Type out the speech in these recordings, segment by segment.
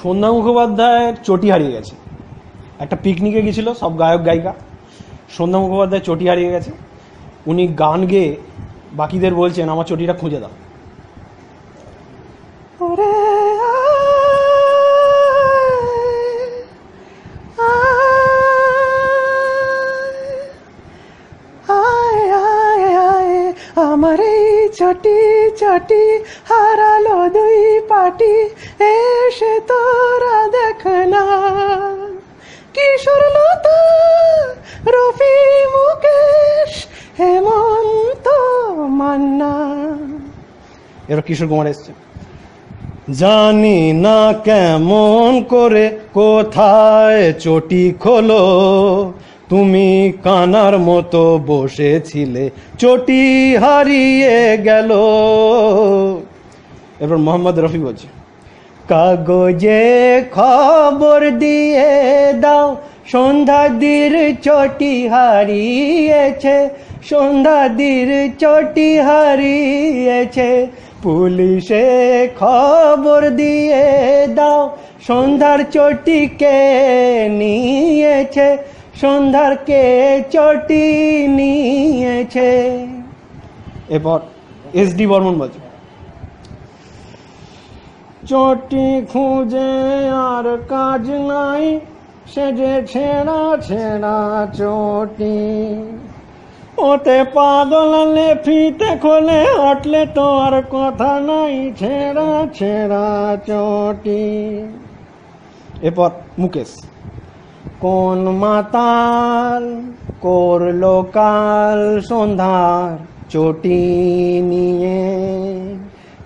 সন্ধ্যা মুখোপাধ্যায়ের চটি হারিয়ে গেছে একটা পিকনিকে গেছিলো সব গায়ক গায়িকা সন্ধ্যা মুখোপাধ্যায় চটি হারিয়ে গেছে উনি গান গেয়ে বাকিদের বলছেন আমার চটিটা খুঁজে দাও চটি চটি হারালো দুই পাটি এসে তোরা দেখ না কিশোর লতা রফি মুকেশ হেমন্ত মান্না এবার কিশোর কুমার এসছে জানি না কেমন করে কোথায় চটি খোলো তুমি কানার মতো বসেছিলে চটি হারিয়ে গেল এবার মোহাম্মদ রফি বলছে কাগজে খবর দিয়ে দাও সন্ধ্যাদির চটি হারিয়েছে সন্ধ্যাদির চটি হারিয়েছে পুলিশে খবর দিয়ে দাও সন্ধ্যার চটিকে নিয়েছে সন্ধ্যার কে চটি নিয়েছে এরপর এস ডি বর্মন বলছে চটি খুঁজে আর কাজ নাই সে যে ছেঁড়া ছেঁড়া চটি ওতে পাগল ফিতে খোলে হটলে তো আর কথা নাই ছেঁড়া ছেঁড়া চটি এরপর মুকেশ কোন মাতাল করলো কাল সন্ধ্যার চটি নিয়ে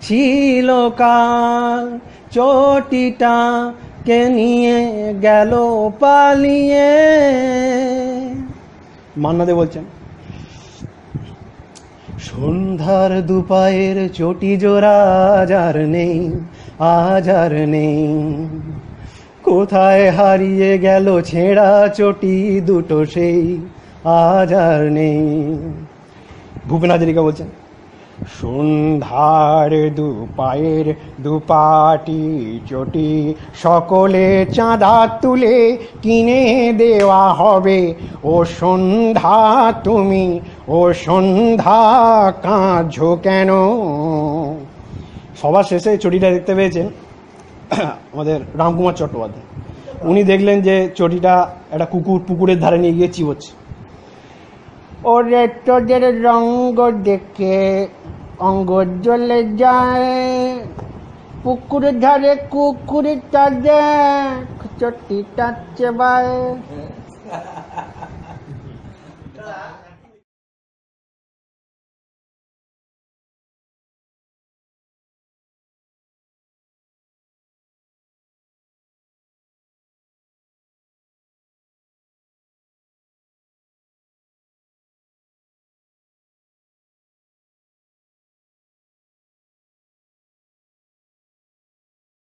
ছিল কাল চটিটা কে নিয়ে গেল পালিয়ে মান্নাদে বলছেন সন্ধ্যার দুপায়ের চটি জোড়া আজ নেই আজার নেই কোথায় হারিয়ে গেল ছেঁড়া চটি দুটো সেই আজ আর নেই ভূপেন হাজারিকা বলছেন সন্ধ্যার দু পায়ের দুপাটি চটি সকলে চাঁদা তুলে কিনে দেওয়া হবে ও সন্ধ্যা তুমি ও সন্ধ্যা কাঁঝো কেন সবার শেষে চটিটা দেখতে পেয়েছেন আমাদের রামকুমার চট্টোপাধ্যায় উনি দেখলেন যে চটিটা একটা কুকুর পুকুরের ধারে নিয়ে গিয়ে চিবোচ্ছে ওরে তোদের রঙ্গ দেখে অঙ্গ জ্বলে যায় পুকুরের ধারে কুকুরের তাদের চটিটা চেবায়